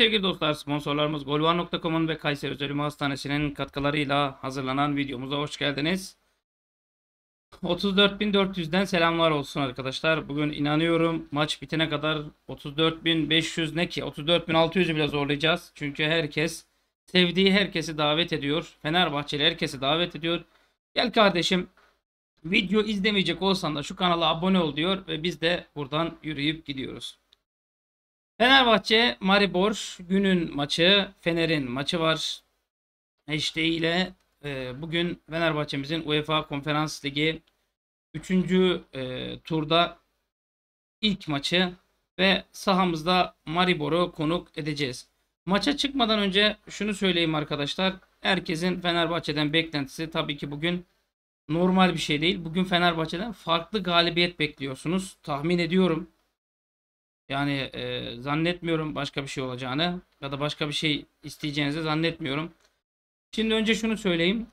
sevgili dostlar sponsorlarımız golvan.com'un ve Kayseri Özel Hastanesi'nin katkılarıyla hazırlanan videomuza hoş geldiniz. 34.400'den selamlar olsun arkadaşlar. Bugün inanıyorum maç bitene kadar 34.500 ne ki 34.600'ü bile zorlayacağız. Çünkü herkes sevdiği herkesi davet ediyor. Fenerbahçeli herkesi davet ediyor. Gel kardeşim video izlemeyecek olsan da şu kanala abone ol diyor ve biz de buradan yürüyüp gidiyoruz. Fenerbahçe Maribor günün maçı Fener'in maçı var. HD ile e, bugün Fenerbahçe'mizin UEFA Konferans Ligi 3. E, turda ilk maçı ve sahamızda Maribor'u konuk edeceğiz. Maça çıkmadan önce şunu söyleyeyim arkadaşlar. Herkesin Fenerbahçe'den beklentisi tabii ki bugün normal bir şey değil. Bugün Fenerbahçe'den farklı galibiyet bekliyorsunuz. Tahmin ediyorum. Yani e, zannetmiyorum başka bir şey olacağını ya da başka bir şey isteyeceğinizi zannetmiyorum. Şimdi önce şunu söyleyeyim.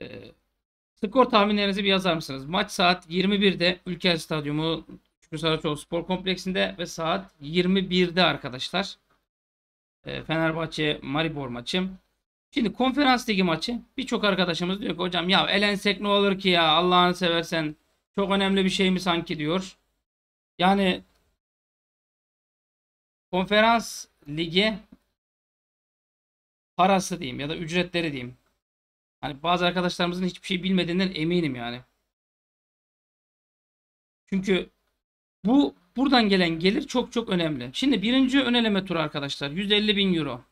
E, skor tahminlerinizi bir yazar mısınız? Maç saat 21'de Ülker Stadyumu Şükrü Saraçoğlu Spor Kompleksi'nde ve saat 21'de arkadaşlar. E, Fenerbahçe Maribor maçı. Şimdi konferans ligi maçı birçok arkadaşımız diyor ki hocam ya elensek ne olur ki ya Allah'ını seversen çok önemli bir şey mi sanki diyor. Yani Konferans ligi parası diyeyim ya da ücretleri diyeyim. Hani bazı arkadaşlarımızın hiçbir şey bilmediğinden eminim yani. Çünkü bu buradan gelen gelir çok çok önemli. Şimdi birinci öneleme turu arkadaşlar 150 bin euro.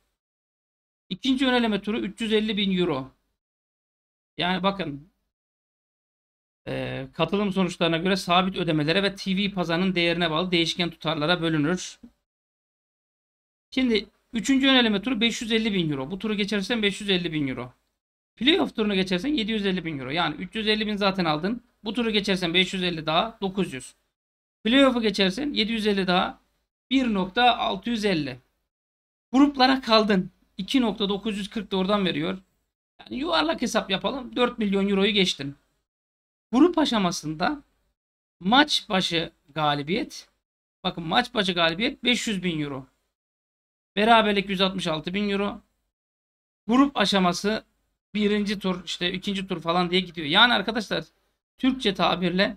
İkinci öneleme turu 350 bin euro. Yani bakın e, katılım sonuçlarına göre sabit ödemelere ve TV pazarının değerine bağlı değişken tutarlara bölünür. Şimdi 3. eleme turu 550 bin euro. Bu turu geçersen 550 bin euro. Playoff turunu geçersen 750 bin euro. Yani 350 bin zaten aldın. Bu turu geçersen 550 daha 900. Playoff'u geçersen 750 daha 1.650. Gruplara kaldın. 2.940 da oradan veriyor. Yani yuvarlak hesap yapalım. 4 milyon euroyu geçtin. Grup aşamasında maç başı galibiyet. Bakın maç başı galibiyet 500 bin euro. Beraberlik 166 bin euro. Grup aşaması birinci tur işte ikinci tur falan diye gidiyor. Yani arkadaşlar Türkçe tabirle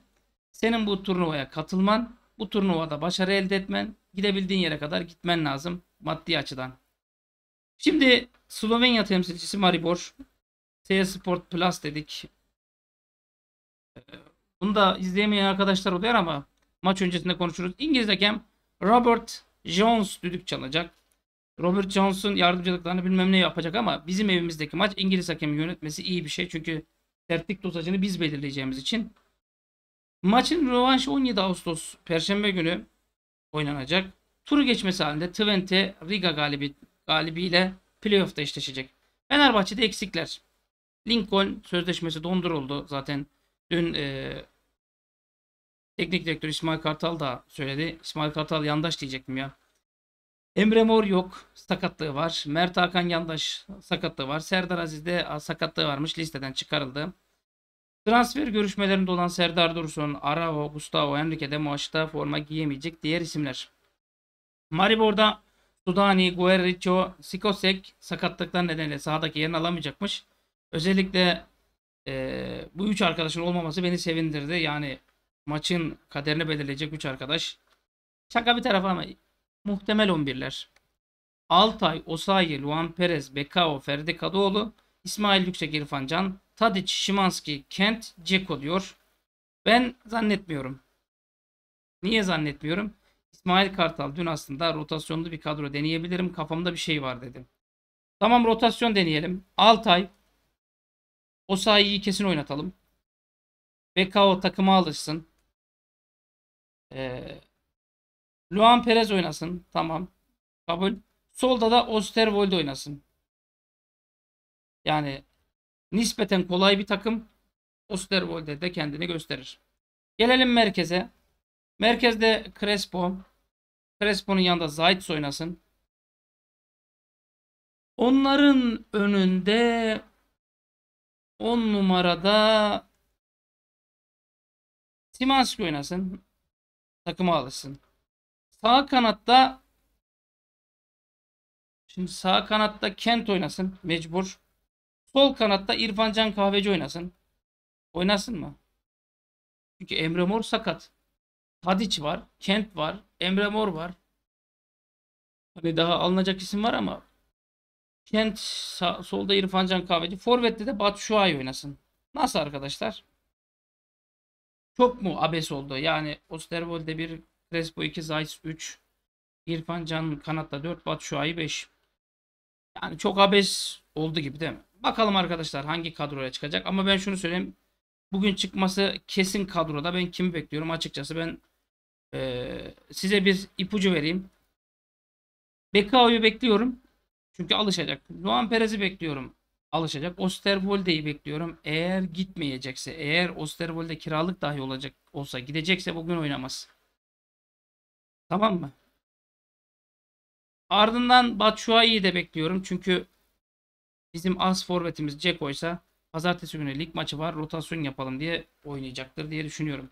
senin bu turnuvaya katılman, bu turnuvada başarı elde etmen, gidebildiğin yere kadar gitmen lazım maddi açıdan. Şimdi Slovenya temsilcisi Maribor. T. Sport Plus dedik. Ee, bunu da izleyemeyen arkadaşlar oluyor ama maç öncesinde konuşuruz. İngiliz hakem Robert Jones düdük çalacak. Robert Johnson yardımcılıklarını bilmem ne yapacak ama bizim evimizdeki maç İngiliz hakemi yönetmesi iyi bir şey. Çünkü sertlik dozajını biz belirleyeceğimiz için. Maçın rövanşı 17 Ağustos Perşembe günü oynanacak. Turu geçmesi halinde Twente Riga galibi, galibiyle playoff'ta eşleşecek. Fenerbahçe'de eksikler. Lincoln sözleşmesi donduruldu zaten. Dün e, teknik direktör İsmail Kartal da söyledi. İsmail Kartal yandaş diyecektim ya. Emre Mor yok. Sakatlığı var. Mert Hakan Yandaş sakatlığı var. Serdar Aziz de sakatlığı varmış. Listeden çıkarıldı. Transfer görüşmelerinde olan Serdar Dursun, Arao, Gustavo Henrique de maçta forma giyemeyecek diğer isimler. Maribor'da Sudani, Guerricho, Sikosek sakatlıklar nedeniyle sahadaki yerini alamayacakmış. Özellikle e, bu üç arkadaşın olmaması beni sevindirdi. Yani maçın kaderini belirleyecek üç arkadaş. Şaka bir tarafa ama Muhtemel 11'ler. Altay, Osayi, Luan Perez, Bekao, Ferdi Kadıoğlu, İsmail Yüksek İrfan Can, Tadic, Şimanski, Kent, Ceko diyor. Ben zannetmiyorum. Niye zannetmiyorum? İsmail Kartal dün aslında rotasyonlu bir kadro deneyebilirim. Kafamda bir şey var dedi. Tamam rotasyon deneyelim. Altay, Osayi'yi kesin oynatalım. Bekao takıma alışsın. Ee, Luan Perez oynasın. Tamam. Kabul. Solda da Osterwold oynasın. Yani nispeten kolay bir takım. Osterwold'e de kendini gösterir. Gelelim merkeze. Merkezde Crespo. Crespo'nun yanında Zayt oynasın. Onların önünde 10 numarada Simanski oynasın. Takıma alışsın. Sağ kanatta şimdi sağ kanatta Kent oynasın mecbur. Sol kanatta İrfancan Kahveci oynasın. Oynasın mı? Çünkü Emre Mor sakat. Tadiç var, Kent var, Emre Mor var. Hani daha alınacak isim var ama Kent sağ, solda İrfancan Kahveci. Forvet'te de Batu Şuay oynasın. Nasıl arkadaşlar? Çok mu abes oldu? Yani Osterwold'e bir Crespo 2, Zayt 3, İrfan Can kanatta 4, Batu Şuayi 5. Yani çok abes oldu gibi değil mi? Bakalım arkadaşlar hangi kadroya çıkacak. Ama ben şunu söyleyeyim. Bugün çıkması kesin kadroda. Ben kimi bekliyorum? Açıkçası ben e, size bir ipucu vereyim. Bekao'yu bekliyorum. Çünkü alışacak. Luan Perez'i bekliyorum. Alışacak. Osterwolde'yi bekliyorum. Eğer gitmeyecekse, eğer Osterwolde kiralık dahi olacak olsa gidecekse bugün oynamaz. Tamam mı? Ardından Batshuayi'yi de bekliyorum. Çünkü bizim as forvetimiz Ceko ise pazartesi günü lig maçı var. Rotasyon yapalım diye oynayacaktır diye düşünüyorum.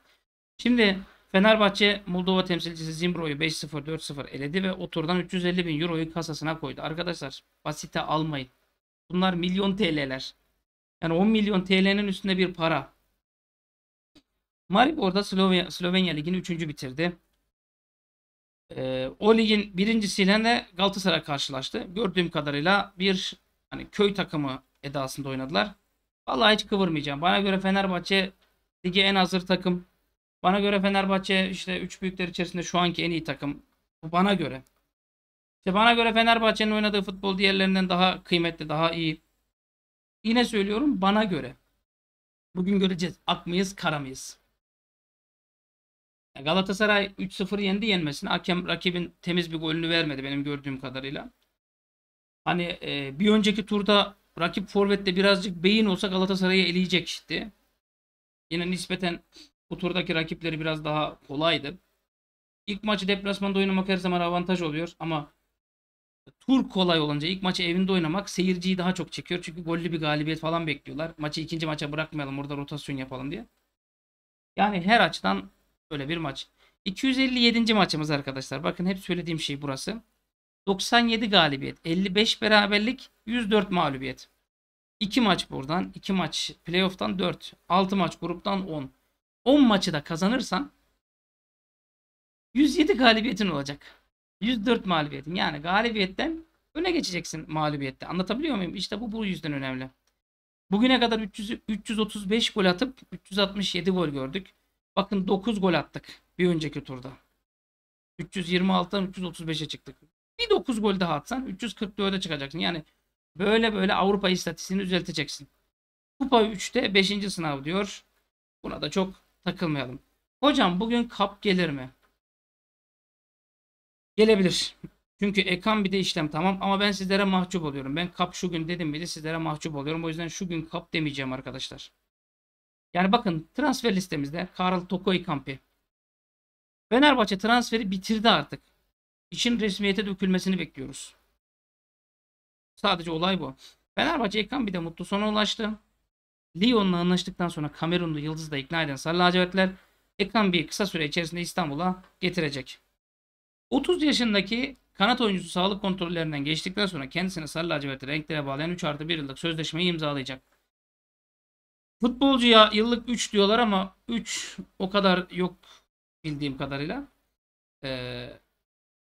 Şimdi Fenerbahçe Moldova temsilcisi Zimbro'yu 5-0 4-0 eledi ve oturdan 350 bin euroyu kasasına koydu. Arkadaşlar basite almayın. Bunlar milyon TL'ler. Yani 10 milyon TL'nin üstünde bir para. Maribor'da Slovenya, Slovenya Ligi'ni 3. bitirdi. E, o ligin birincisiyle de Galatasaray karşılaştı. Gördüğüm kadarıyla bir hani köy takımı edasında oynadılar. Vallahi hiç kıvırmayacağım. Bana göre Fenerbahçe ligi en hazır takım. Bana göre Fenerbahçe işte üç büyükler içerisinde şu anki en iyi takım. Bu bana göre. İşte bana göre Fenerbahçe'nin oynadığı futbol diğerlerinden daha kıymetli, daha iyi. Yine söylüyorum bana göre. Bugün göreceğiz. Ak mıyız, kara mıyız? Galatasaray 3-0 yendi yenmesine hakem rakibin temiz bir golünü vermedi benim gördüğüm kadarıyla. Hani e, bir önceki turda rakip forvette birazcık beyin olsa Galatasaray'ı eleyecek eleyecekti. Yine nispeten bu turdaki rakipleri biraz daha kolaydı. İlk maçı deplasmanda oynamak her zaman avantaj oluyor ama tur kolay olunca ilk maçı evinde oynamak seyirciyi daha çok çekiyor. Çünkü gollü bir galibiyet falan bekliyorlar. Maçı ikinci maça bırakmayalım orada rotasyon yapalım diye. Yani her açıdan Böyle bir maç. 257. maçımız arkadaşlar. Bakın hep söylediğim şey burası. 97 galibiyet, 55 beraberlik, 104 mağlubiyet. 2 maç buradan, 2 maç playoff'tan 4, 6 maç gruptan 10. 10 maçı da kazanırsan 107 galibiyetin olacak. 104 mağlubiyetin. Yani galibiyetten öne geçeceksin mağlubiyette. Anlatabiliyor muyum? İşte bu bu yüzden önemli. Bugüne kadar 300, 335 gol atıp 367 gol gördük. Bakın 9 gol attık bir önceki turda. 326'dan 335'e çıktık. Bir 9 gol daha atsan 344'e çıkacaksın. Yani böyle böyle Avrupa istatistiğini düzelteceksin. Kupa 3'te 5. sınav diyor. Buna da çok takılmayalım. Hocam bugün kap gelir mi? Gelebilir. Çünkü ekan bir de işlem tamam ama ben sizlere mahcup oluyorum. Ben kap şu gün dedim bile sizlere mahcup oluyorum. O yüzden şu gün kap demeyeceğim arkadaşlar. Yani bakın transfer listemizde Karl Tokoi Kampi. Fenerbahçe transferi bitirdi artık. İşin resmiyete dökülmesini bekliyoruz. Sadece olay bu. Fenerbahçe de mutlu sona ulaştı. Lyon'la anlaştıktan sonra Kamerunlu Yıldız'ı da ikna eden Sarı Lacivertler bir kısa süre içerisinde İstanbul'a getirecek. 30 yaşındaki kanat oyuncusu sağlık kontrollerinden geçtikten sonra kendisini Sarı Lacivert'e renklere bağlayan 3 artı 1 yıllık sözleşmeyi imzalayacak. Futbolcuya yıllık 3 diyorlar ama 3 o kadar yok bildiğim kadarıyla. Ee,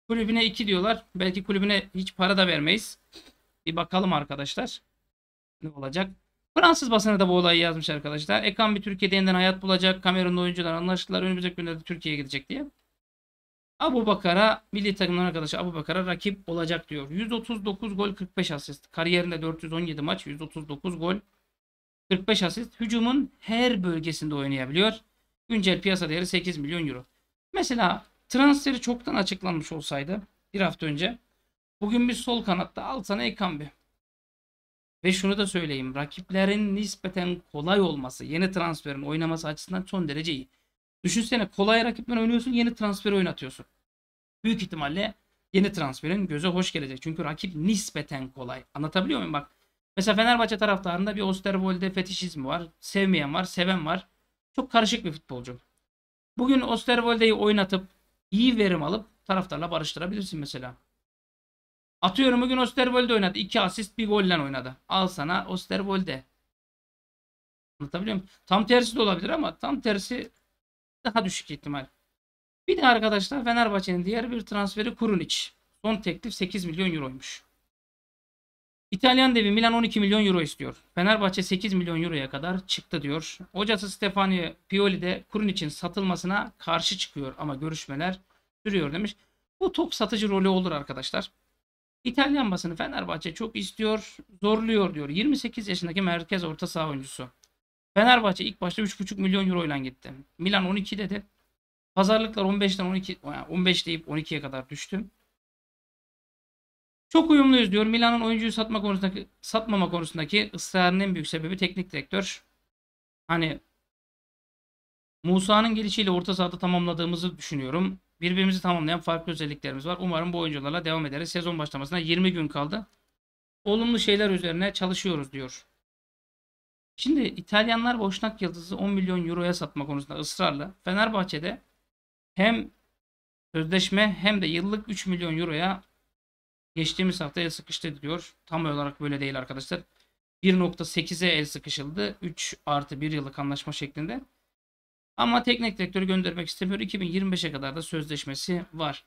kulübüne 2 diyorlar. Belki kulübüne hiç para da vermeyiz. Bir bakalım arkadaşlar. Ne olacak? Fransız basını da bu olayı yazmış arkadaşlar. Ekan bir Türkiye'de yeniden hayat bulacak. Kamerunlu oyuncular anlaştılar. Önümüzdeki günlerde Türkiye'ye gidecek diye. Abu Bakar'a milli takımdan arkadaşı Abu Bakar'a rakip olacak diyor. 139 gol 45 asist. Kariyerinde 417 maç 139 gol 45 asist. Hücumun her bölgesinde oynayabiliyor. Güncel piyasa değeri 8 milyon euro. Mesela transferi çoktan açıklanmış olsaydı bir hafta önce bugün bir sol kanatta al sana Ekambi. Ve şunu da söyleyeyim. Rakiplerin nispeten kolay olması, yeni transferin oynaması açısından son derece iyi. Düşünsene kolay rakipler oynuyorsun, yeni transferi oynatıyorsun. Büyük ihtimalle yeni transferin göze hoş gelecek. Çünkü rakip nispeten kolay. Anlatabiliyor muyum? Bak Mesela Fenerbahçe taraftarında bir Osterwolde fetişizm var. Sevmeyen var, seven var. Çok karışık bir futbolcu. Bugün Osterwolde'yi oynatıp iyi verim alıp taraftarla barıştırabilirsin mesela. Atıyorum bugün Osterwolde oynadı. iki asist bir golle oynadı. Al sana Osterwolde. Anlatabiliyor muyum? Tam tersi de olabilir ama tam tersi daha düşük ihtimal. Bir de arkadaşlar Fenerbahçe'nin diğer bir transferi Kurunic. Son teklif 8 milyon euroymuş. İtalyan devi Milan 12 milyon euro istiyor. Fenerbahçe 8 milyon euroya kadar çıktı diyor. Hocası Stefani Pioli de kurun için satılmasına karşı çıkıyor ama görüşmeler sürüyor demiş. Bu top satıcı rolü olur arkadaşlar. İtalyan basını Fenerbahçe çok istiyor, zorluyor diyor. 28 yaşındaki merkez orta saha oyuncusu. Fenerbahçe ilk başta 3,5 milyon euro ile gitti. Milan 12 dedi. Pazarlıklar 15'ten 12 15 deyip 12'ye kadar düştü. Çok uyumluyuz diyor. Milan'ın oyuncuyu satma konusundaki satmama konusundaki ısrarının en büyük sebebi teknik direktör. Hani Musa'nın gelişiyle orta sahada tamamladığımızı düşünüyorum. Birbirimizi tamamlayan farklı özelliklerimiz var. Umarım bu oyuncularla devam ederiz. Sezon başlamasına 20 gün kaldı. Olumlu şeyler üzerine çalışıyoruz diyor. Şimdi İtalyanlar Boşnak Yıldız'ı 10 milyon euroya satma konusunda ısrarlı. Fenerbahçe'de hem sözleşme hem de yıllık 3 milyon euroya Geçtiğimiz hafta el sıkıştı diyor. Tam olarak böyle değil arkadaşlar. 1.8'e el sıkışıldı. 3 artı 1 yıllık anlaşma şeklinde. Ama teknik direktörü göndermek istemiyor. 2025'e kadar da sözleşmesi var.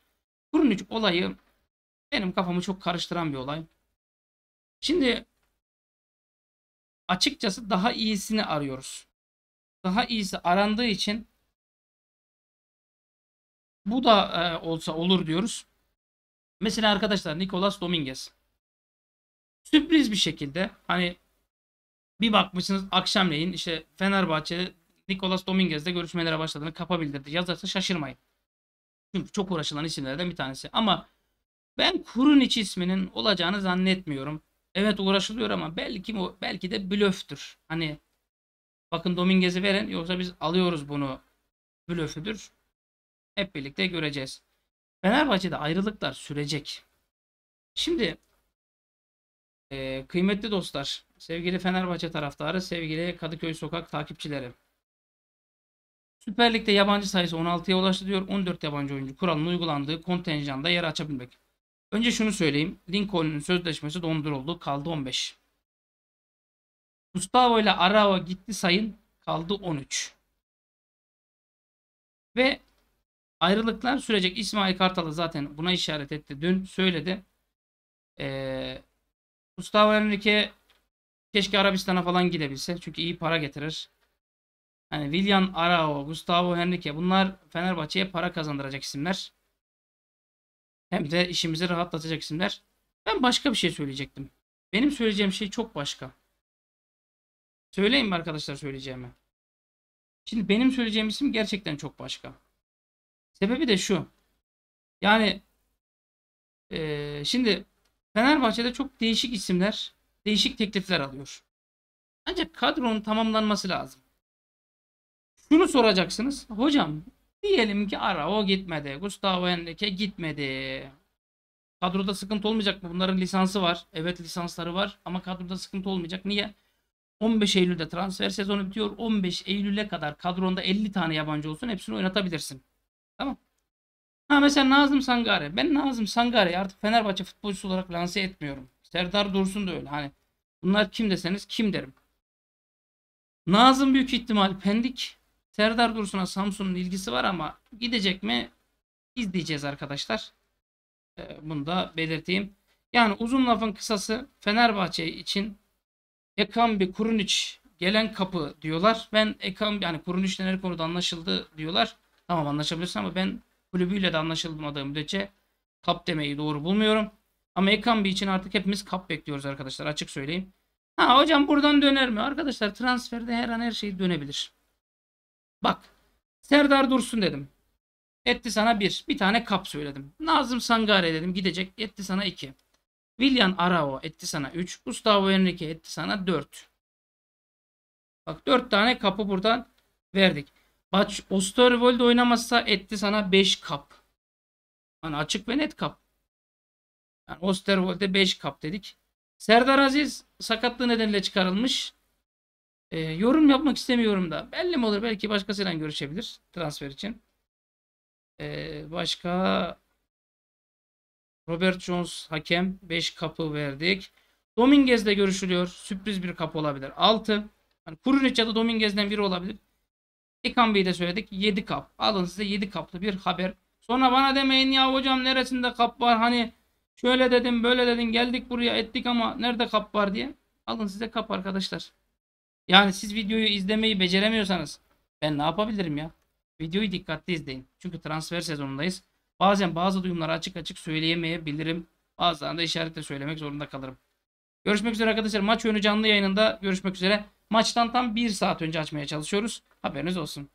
Kurunic olayı benim kafamı çok karıştıran bir olay. Şimdi açıkçası daha iyisini arıyoruz. Daha iyisi arandığı için bu da e, olsa olur diyoruz. Mesela arkadaşlar Nicolas Dominguez. Sürpriz bir şekilde hani bir bakmışsınız akşamleyin işte Fenerbahçe Nicolas Dominguez'de görüşmelere başladığını kapa bildirdi. Yazarsa şaşırmayın. Çünkü çok uğraşılan isimlerden bir tanesi. Ama ben Kurunic isminin olacağını zannetmiyorum. Evet uğraşılıyor ama belki belki de blöftür. Hani bakın Dominguez'i veren yoksa biz alıyoruz bunu blöfüdür. Hep birlikte göreceğiz. Fenerbahçe'de ayrılıklar sürecek. Şimdi e, kıymetli dostlar, sevgili Fenerbahçe taraftarı, sevgili Kadıköy sokak takipçileri. Süper Lig'de yabancı sayısı 16'ya ulaştı diyor. 14 yabancı oyuncu kuralının uygulandığı kontenjanda yer açabilmek. Önce şunu söyleyeyim. Lincoln'un sözleşmesi donduruldu. Kaldı 15. Gustavo ile Arao gitti sayın. Kaldı 13. Ve Ayrılıklar sürecek. İsmail Kartal'ı zaten buna işaret etti. Dün söyledi. Ee, Gustavo Henrique keşke Arabistan'a falan gidebilse. Çünkü iyi para getirir. Yani William Arao, Gustavo Henrique bunlar Fenerbahçe'ye para kazandıracak isimler. Hem de işimizi rahatlatacak isimler. Ben başka bir şey söyleyecektim. Benim söyleyeceğim şey çok başka. Söyleyeyim mi arkadaşlar söyleyeceğimi? Şimdi benim söyleyeceğim isim gerçekten çok başka. Sebebi de şu. Yani e, şimdi Fenerbahçe'de çok değişik isimler, değişik teklifler alıyor. Ancak kadronun tamamlanması lazım. Şunu soracaksınız. Hocam diyelim ki ara o gitmedi. Gustavo Henrique gitmedi. Kadroda sıkıntı olmayacak mı? Bunların lisansı var. Evet lisansları var ama kadroda sıkıntı olmayacak. Niye? 15 Eylül'de transfer sezonu bitiyor. 15 Eylül'e kadar kadronda 50 tane yabancı olsun hepsini oynatabilirsin. Tamam. Ha mesela Nazım Sangare. Ben Nazım Sangare'yi artık Fenerbahçe futbolcusu olarak lanse etmiyorum. Serdar Dursun da öyle. Hani bunlar kim deseniz kim derim. Nazım büyük ihtimal Pendik. Serdar Dursun'a Samsun'un ilgisi var ama gidecek mi izleyeceğiz arkadaşlar. Ee, bunu da belirteyim. Yani uzun lafın kısası Fenerbahçe için bir Kurunç gelen kapı diyorlar. Ben Ekambi yani Kurunic her konuda anlaşıldı diyorlar. Tamam anlaşabilirsin ama ben kulübüyle de anlaşılmadığı müddetçe kap demeyi doğru bulmuyorum. Ama Ekambi için artık hepimiz kap bekliyoruz arkadaşlar açık söyleyeyim. Ha hocam buradan döner mi? Arkadaşlar transferde her an her şey dönebilir. Bak Serdar Dursun dedim. Etti sana bir. Bir tane kap söyledim. Nazım Sangare dedim gidecek. Etti sana iki. William Arao etti sana üç. Gustavo Henrique etti sana dört. Bak dört tane kapı buradan verdik. Maç Osterwold oynamazsa etti sana 5 kap. Yani açık ve net kap. Yani Osterwold'e 5 kap dedik. Serdar Aziz sakatlığı nedeniyle çıkarılmış. E, yorum yapmak istemiyorum da. Belli mi olur? Belki başkasıyla görüşebilir transfer için. E, başka Robert Jones hakem 5 kapı verdik. Dominguez de görüşülüyor. Sürpriz bir kap olabilir. 6. Yani Kurunic ya da Dominguez'den biri olabilir. İkan Bey'i de söyledik. 7 kap. Alın size 7 kaplı bir haber. Sonra bana demeyin ya hocam neresinde kap var hani şöyle dedim böyle dedim geldik buraya ettik ama nerede kap var diye. Alın size kap arkadaşlar. Yani siz videoyu izlemeyi beceremiyorsanız ben ne yapabilirim ya? Videoyu dikkatli izleyin. Çünkü transfer sezonundayız. Bazen bazı duyumları açık açık söyleyemeyebilirim. bazen de işaretle söylemek zorunda kalırım. Görüşmek üzere arkadaşlar. Maç yönü canlı yayınında görüşmek üzere. Maçtan tam 1 saat önce açmaya çalışıyoruz. Haberiniz olsun.